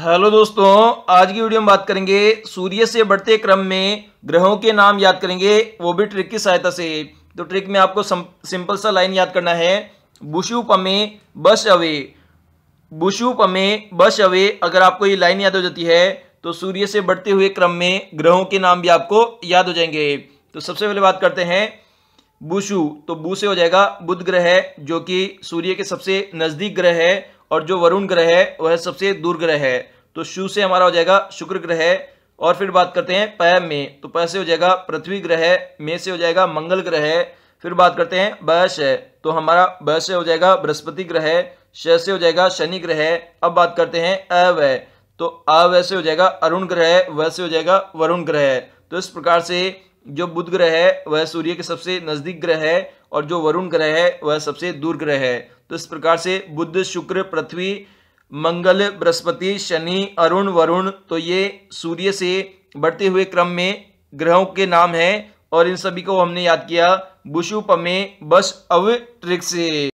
hello दोस्तों आज की वीडियो में बात करेंगे सूर्य से बढ़ते क्रम में ग्रहों के नाम याद करेंगे वो भी ट्रिक की सहायता से तो ट्रिक में आपको सिंपल सा लाइन याद करना है बुशुपमे बश अवे बुशुपमे बश अवे अगर आपको ये लाइन याद हो जाती है तो सूर्य से बढ़ते हुए क्रम में ग्रहों के नाम भी आपको याद हो जाएंगे तो सबसे पहले बात करते हैं बुशु तो बू से हो जाएगा बुध ग्रह है जो कि सूर्य के सबसे नज़दीक ग्रह है और जो वरुण ग्रह है वह सबसे दूर ग्रह है तो शु से हमारा हो जाएगा शुक्र ग्रह और फिर बात करते हैं पै में तो प से हो जाएगा पृथ्वी ग्रह में से हो जाएगा मंगल ग्रह फिर बात करते हैं ब है तो हमारा ब हो जाएगा बृहस्पति ग्रह श से हो जाएगा शनि ग्रह अब बात करते हैं अवय तो अव से हो जाएगा अरुण ग्रह वैसे हो जाएगा वरुण ग्रह तो इस प्रकार से जो बुध ग्रह है वह सूर्य के सबसे नज़दीक ग्रह है और जो वरुण ग्रह है वह सबसे दूर ग्रह है तो इस प्रकार से बुध शुक्र पृथ्वी मंगल बृहस्पति शनि अरुण वरुण तो ये सूर्य से बढ़ते हुए क्रम में ग्रहों के नाम हैं और इन सभी को हमने याद किया बुशुपमे बस अव ट्रिक से